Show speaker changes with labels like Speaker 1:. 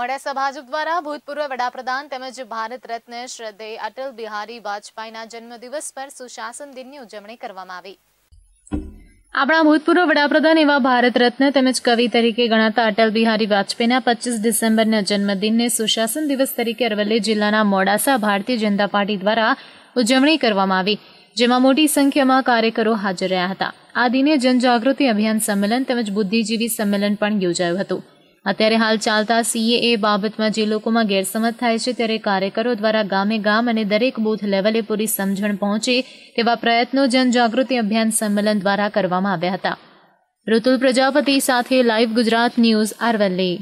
Speaker 1: મોડાસા ભાજપ દ્વારા ભૂતપૂર્વ વડાપ્રધાન તેમજ ભારત રત્ન શ્રદ્ધે અટલ બિહારી વાજપેયીના જન્મદિવસ પર સુશાસન દિનની ઉજવણી કરવામાં આવી આપણા ભૂતપૂર્વ વડાપ્રધાન એવા ભારત રત્ન તેમજ કવિ તરીકે ગણાતા અટલ બિહારી વાજપેયીના પચીસ ડિસેમ્બરના જન્મદિનને સુશાસન દિવસ તરીકે અરવલ્લી જિલ્લાના મોડાસા ભારતીય જનતા પાર્ટી દ્વારા ઉજવણી કરવામાં આવી જેમાં મોટી સંખ્યામાં કાર્યકરો હાજર રહ્યા હતા આ દિને જનજાગૃતિ અભિયાન સંમેલન તેમજ બુદ્ધિજીવી સંમેલન પણ યોજાયું હતું અત્યારે હાલ ચાલતા સીએએ બાબતમાં જે લોકોમાં ગેરસમજ થાય છે ત્યારે કાર્યકરો દ્વારા ગામે ગામ અને દરેક બૂથ લેવલે પૂરી સમજણ પહોંચે તેવા પ્રયત્નો જનજાગૃતિ અભિયાન સંમેલન દ્વારા કરવામાં આવ્યા હતા ઋતુલ પ્રજાપતિ સાથે લાઈવ ગુજરાત ન્યૂઝ આરવલ્લી